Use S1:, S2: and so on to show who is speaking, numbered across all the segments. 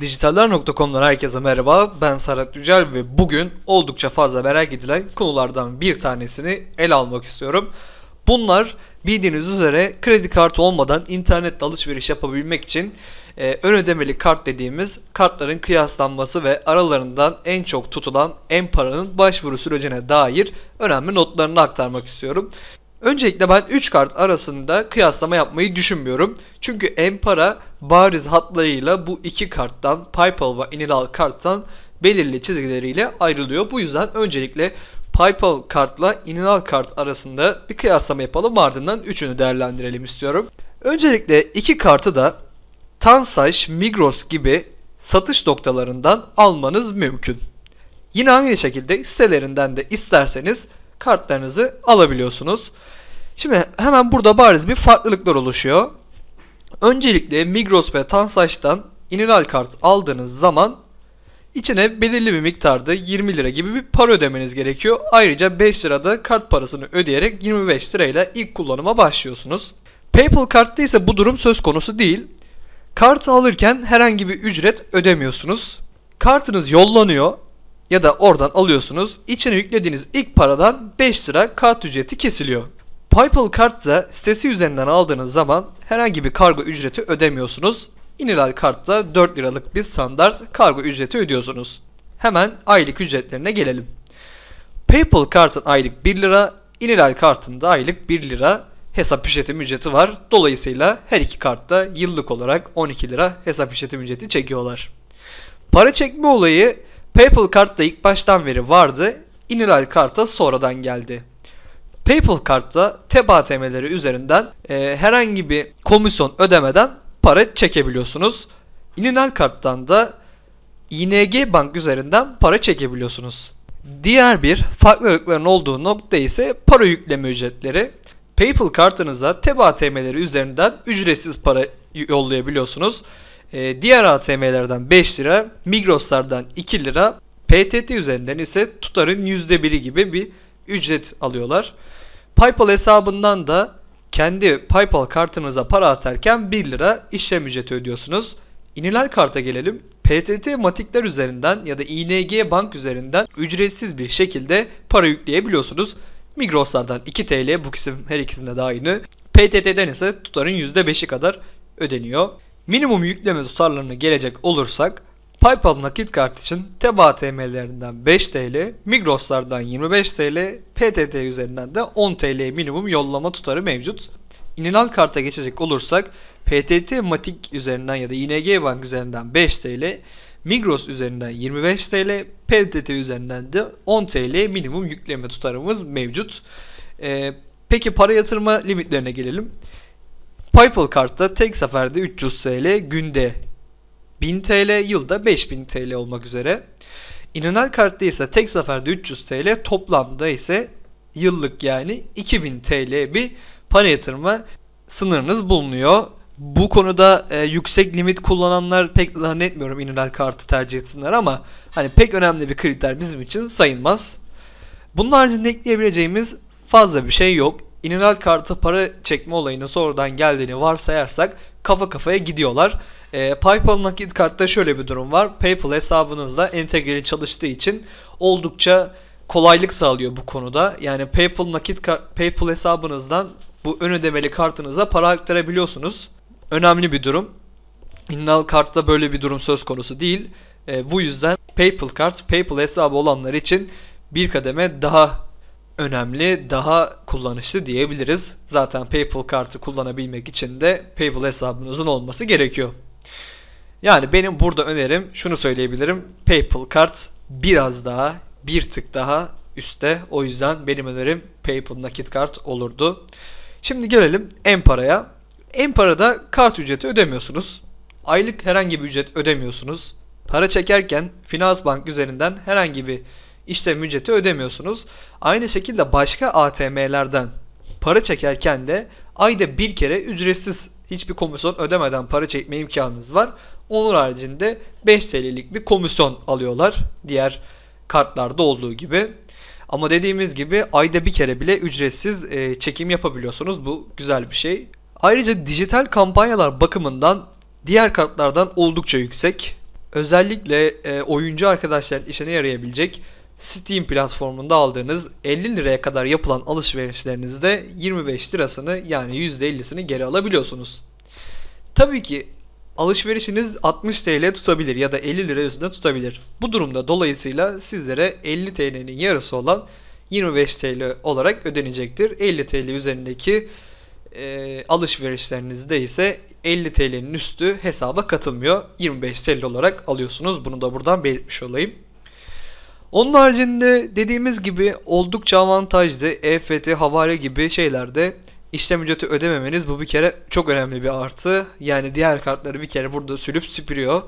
S1: Dijitaller.com'dan herkese merhaba. Ben Serhat Yücel ve bugün oldukça fazla merak edilen konulardan bir tanesini el almak istiyorum. Bunlar bildiğiniz üzere kredi kartı olmadan internet alışveriş yapabilmek için e, ön ödemeli kart dediğimiz kartların kıyaslanması ve aralarından en çok tutulan en paranın başvuru sürecine dair önemli notlarını aktarmak istiyorum. Öncelikle ben 3 kart arasında kıyaslama yapmayı düşünmüyorum. Çünkü Empara bariz hatlarıyla bu iki karttan, Paypal ve Inilal karttan belirli çizgileriyle ayrılıyor. Bu yüzden öncelikle Paypal kartla Inilal kart arasında bir kıyaslama yapalım ardından üçünü değerlendirelim istiyorum. Öncelikle iki kartı da Tansaj, Migros gibi satış noktalarından almanız mümkün. Yine aynı şekilde sitelerinden de isterseniz kartlarınızı alabiliyorsunuz. Şimdi hemen burada bariz bir farklılıklar oluşuyor. Öncelikle Migros ve Tansaç'tan İniral kart aldığınız zaman içine belirli bir miktarda 20 lira gibi bir para ödemeniz gerekiyor. Ayrıca 5 lirada kart parasını ödeyerek 25 lirayla ilk kullanıma başlıyorsunuz. PayPal kartta ise bu durum söz konusu değil. Kartı alırken herhangi bir ücret ödemiyorsunuz. Kartınız yollanıyor ya da oradan alıyorsunuz. İçine yüklediğiniz ilk paradan 5 lira kart ücreti kesiliyor. PayPal kartla sitesi üzerinden aldığınız zaman herhangi bir kargo ücreti ödemiyorsunuz. İnilal kartta 4 liralık bir standart kargo ücreti ödüyorsunuz. Hemen aylık ücretlerine gelelim. PayPal kartın aylık 1 lira, kartın da aylık 1 lira hesap işletim ücreti var. Dolayısıyla her iki kartta yıllık olarak 12 lira hesap işletim ücreti çekiyorlar. Para çekme olayı PayPal Card da ilk baştan beri vardı. Inilal Kart'a sonradan geldi. PayPal Kart'ta TEP ATM'leri üzerinden e, herhangi bir komisyon ödemeden para çekebiliyorsunuz. Inilal Kart'tan da ING Bank üzerinden para çekebiliyorsunuz. Diğer bir farklılıkların olduğu nokta ise para yükleme ücretleri. PayPal kartınıza TEB ATM'leri üzerinden ücretsiz para yollayabiliyorsunuz. Ee, diğer ATM'lerden 5 lira, Migros'lardan 2 lira, PTT üzerinden ise tutarın %1'i gibi bir ücret alıyorlar. PayPal hesabından da kendi PayPal kartınıza para atarken 1 lira işlem ücreti ödüyorsunuz. İnilal karta gelelim. PTT matikler üzerinden ya da ING bank üzerinden ücretsiz bir şekilde para yükleyebiliyorsunuz. Migros'lardan 2 TL bu kısım her ikisinde de aynı. PTT'den ise tutarın %5'i kadar ödeniyor. Minimum yükleme tutarlarına gelecek olursak PayPal nakit kart için TEBA ATM'lerinden 5 TL, Migros'lardan 25 TL, PTT üzerinden de 10 TL minimum yollama tutarı mevcut. İninal karta geçecek olursak PTT Matik üzerinden ya da ING Bank üzerinden 5 TL, Migros üzerinden 25 TL, PTT üzerinden de 10 TL minimum yükleme tutarımız mevcut. Ee, peki para yatırma limitlerine gelelim. PayPal kartta tek seferde 300 TL, günde 1000 TL, yılda 5000 TL olmak üzere. İnanal kartta ise tek seferde 300 TL, toplamda ise yıllık yani 2000 TL bir para yatırma sınırınız bulunuyor. Bu konuda e, yüksek limit kullananlar pek zannetmiyorum inanal kartı tercih etsinler ama hani pek önemli bir kriter bizim için sayılmaz. Bunun haricinde ekleyebileceğimiz fazla bir şey yok. İnanal kartı para çekme olayının sonradan geldiğini varsayarsak kafa kafaya gidiyorlar. E, ee, PayPal nakit kartta şöyle bir durum var. PayPal hesabınızla entegreli çalıştığı için oldukça kolaylık sağlıyor bu konuda. Yani PayPal nakit PayPal hesabınızdan bu ön ödemeli kartınıza para aktarabiliyorsunuz. Önemli bir durum. İnnal kartta böyle bir durum söz konusu değil. E, bu yüzden PayPal kart PayPal hesabı olanlar için bir kademe daha önemli, daha kullanışlı diyebiliriz. Zaten PayPal kartı kullanabilmek için de PayPal hesabınızın olması gerekiyor. Yani benim burada önerim şunu söyleyebilirim. PayPal kart biraz daha bir tık daha üstte. O yüzden benim önerim PayPal nakit kart olurdu. Şimdi gelelim paraya. Empara'ya. Empara'da kart ücreti ödemiyorsunuz. Aylık herhangi bir ücret ödemiyorsunuz. Para çekerken Finans Bank üzerinden herhangi bir işte ücreti ödemiyorsunuz. Aynı şekilde başka ATM'lerden para çekerken de ayda bir kere ücretsiz hiçbir komisyon ödemeden para çekme imkanınız var. Onun haricinde 5 TL'lik bir komisyon alıyorlar. Diğer kartlarda olduğu gibi. Ama dediğimiz gibi ayda bir kere bile ücretsiz e, çekim yapabiliyorsunuz. Bu güzel bir şey. Ayrıca dijital kampanyalar bakımından diğer kartlardan oldukça yüksek. Özellikle e, oyuncu arkadaşların işine yarayabilecek Steam platformunda aldığınız 50 liraya kadar yapılan alışverişlerinizde 25 lirasını yani %50'sini geri alabiliyorsunuz. Tabii ki alışverişiniz 60 TL tutabilir ya da 50 lira üstünde tutabilir. Bu durumda dolayısıyla sizlere 50 TL'nin yarısı olan 25 TL olarak ödenecektir. 50 TL üzerindeki e, alışverişlerinizde ise 50 TL'nin üstü hesaba katılmıyor. 25 TL olarak alıyorsunuz. Bunu da buradan belirtmiş olayım. Onun haricinde dediğimiz gibi oldukça avantajlı EFT, havale gibi şeylerde işlem ücreti ödememeniz bu bir kere çok önemli bir artı. Yani diğer kartları bir kere burada sülüp süpürüyor.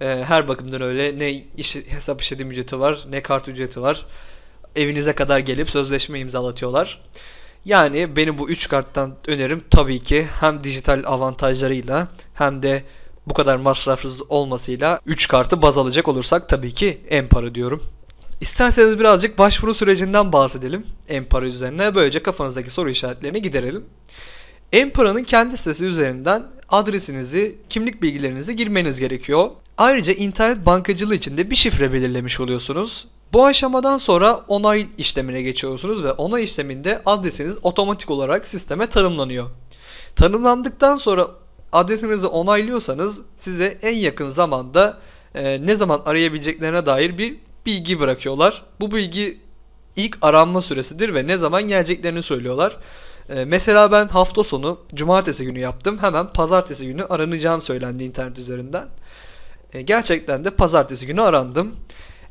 S1: Ee, her bakımdan öyle ne iş, hesap işletim ücreti var ne kart ücreti var. Evinize kadar gelip sözleşme imzalatıyorlar. Yani benim bu 3 karttan önerim tabii ki hem dijital avantajlarıyla hem de bu kadar masrafsız olmasıyla 3 kartı baz alacak olursak tabii ki en para diyorum. İsterseniz birazcık başvuru sürecinden bahsedelim Empara üzerine. Böylece kafanızdaki soru işaretlerini giderelim. Empara'nın kendi sitesi üzerinden adresinizi, kimlik bilgilerinizi girmeniz gerekiyor. Ayrıca internet bankacılığı için de bir şifre belirlemiş oluyorsunuz. Bu aşamadan sonra onay işlemine geçiyorsunuz ve onay işleminde adresiniz otomatik olarak sisteme tanımlanıyor. Tanımlandıktan sonra adresinizi onaylıyorsanız size en yakın zamanda e, ne zaman arayabileceklerine dair bir bilgi bırakıyorlar. Bu bilgi ilk aranma süresidir ve ne zaman geleceklerini söylüyorlar. Ee, mesela ben hafta sonu cumartesi günü yaptım. Hemen pazartesi günü aranacağım söylendi internet üzerinden. Ee, gerçekten de pazartesi günü arandım.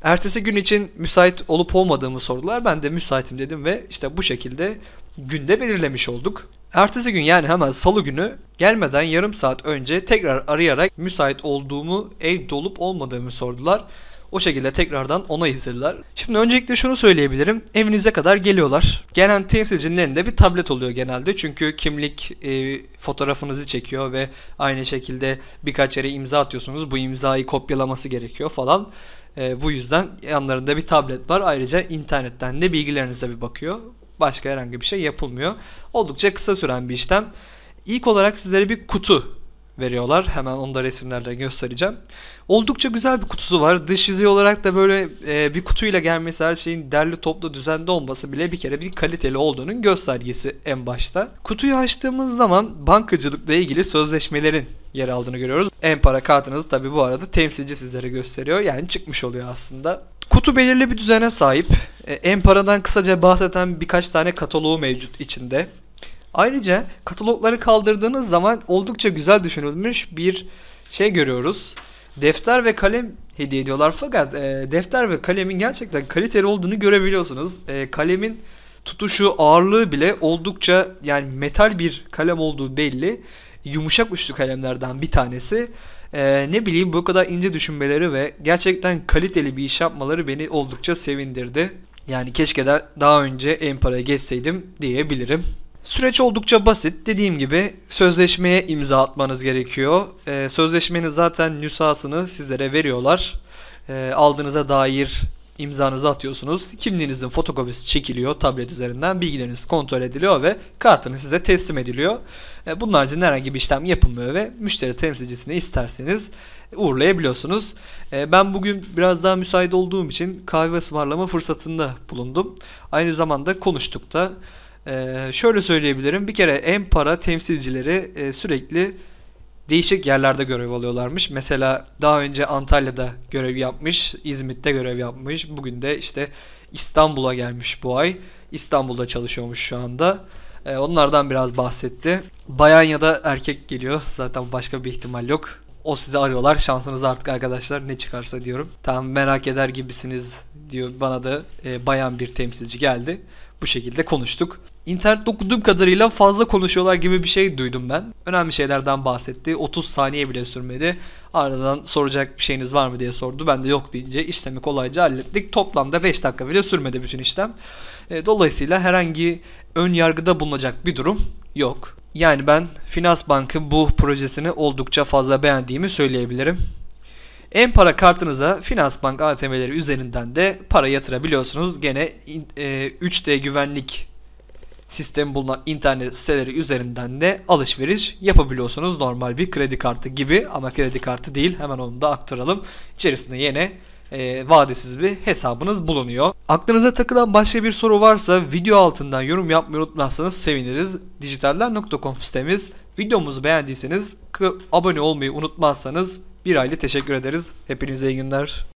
S1: Ertesi gün için müsait olup olmadığımı sordular. Ben de müsaitim dedim ve işte bu şekilde günde belirlemiş olduk. Ertesi gün yani hemen salı günü gelmeden yarım saat önce tekrar arayarak müsait olduğumu, ev dolup olmadığımı sordular. O şekilde tekrardan ona izlediler. Şimdi öncelikle şunu söyleyebilirim. Evinize kadar geliyorlar. Gelen temsilcinin elinde bir tablet oluyor genelde. Çünkü kimlik e, fotoğrafınızı çekiyor ve aynı şekilde birkaç yere imza atıyorsunuz. Bu imzayı kopyalaması gerekiyor falan. E, bu yüzden yanlarında bir tablet var. Ayrıca internetten de bilgilerinize bir bakıyor. Başka herhangi bir şey yapılmıyor. Oldukça kısa süren bir işlem. İlk olarak sizlere bir kutu veriyorlar. Hemen onu da resimlerle göstereceğim. Oldukça güzel bir kutusu var. Dış yüzey olarak da böyle e, bir kutuyla gelmesi her şeyin derli toplu düzende olması bile bir kere bir kaliteli olduğunun göstergesi en başta. Kutuyu açtığımız zaman bankacılıkla ilgili sözleşmelerin yer aldığını görüyoruz. En para kartınızı tabi bu arada temsilci sizlere gösteriyor. Yani çıkmış oluyor aslında. Kutu belirli bir düzene sahip. E, en paradan kısaca bahseden birkaç tane kataloğu mevcut içinde. Ayrıca katalogları kaldırdığınız zaman oldukça güzel düşünülmüş bir şey görüyoruz. Defter ve kalem hediye ediyorlar fakat e, defter ve kalemin gerçekten kaliteli olduğunu görebiliyorsunuz. E, kalemin tutuşu ağırlığı bile oldukça yani metal bir kalem olduğu belli. Yumuşak uçlu kalemlerden bir tanesi. Ee, ne bileyim bu kadar ince düşünmeleri ve gerçekten kaliteli bir iş yapmaları beni oldukça sevindirdi. Yani keşke de daha önce Empire'a geçseydim diyebilirim. Süreç oldukça basit. Dediğim gibi sözleşmeye imza atmanız gerekiyor. Ee, sözleşmenin zaten nüshasını sizlere veriyorlar. Ee, aldığınıza dair imzanızı atıyorsunuz. Kimliğinizin fotokopisi çekiliyor tablet üzerinden. Bilgileriniz kontrol ediliyor ve kartınız size teslim ediliyor. Ee, bunun haricinde herhangi bir işlem yapılmıyor ve müşteri temsilcisini isterseniz uğurlayabiliyorsunuz. Ee, ben bugün biraz daha müsait olduğum için kahve ısmarlama fırsatında bulundum. Aynı zamanda konuştuk da ee, şöyle söyleyebilirim. Bir kere para temsilcileri e, sürekli değişik yerlerde görev alıyorlarmış. Mesela daha önce Antalya'da görev yapmış, İzmit'te görev yapmış. Bugün de işte İstanbul'a gelmiş bu ay. İstanbul'da çalışıyormuş şu anda. Ee, onlardan biraz bahsetti. Bayan ya da erkek geliyor. Zaten başka bir ihtimal yok. O sizi arıyorlar. Şansınız artık arkadaşlar ne çıkarsa diyorum. Tamam merak eder gibisiniz diyor. Bana da e, bayan bir temsilci geldi. Bu şekilde konuştuk. İnternette okuduğum kadarıyla fazla konuşuyorlar gibi bir şey duydum ben. Önemli şeylerden bahsetti. 30 saniye bile sürmedi. Aradan soracak bir şeyiniz var mı diye sordu. Ben de yok deyince işlemi kolayca hallettik. Toplamda 5 dakika bile sürmedi bütün işlem. E, dolayısıyla herhangi ön yargıda bulunacak bir durum yok. Yani ben Finans Bank'ı bu projesini oldukça fazla beğendiğimi söyleyebilirim. En para kartınıza Finans Finansbank ATM'leri üzerinden de para yatırabiliyorsunuz. Gene 3D e, güvenlik sistem bulunan internet siteleri üzerinden de alışveriş yapabiliyorsunuz. Normal bir kredi kartı gibi ama kredi kartı değil. Hemen onu da aktaralım. İçerisinde yine e, vadesiz bir hesabınız bulunuyor. Aklınıza takılan başka bir soru varsa video altından yorum yapmayı unutmazsanız seviniriz. Dijitaller.com sitemiz. Videomuzu beğendiyseniz abone olmayı unutmazsanız bir aylık teşekkür ederiz. Hepinize iyi günler.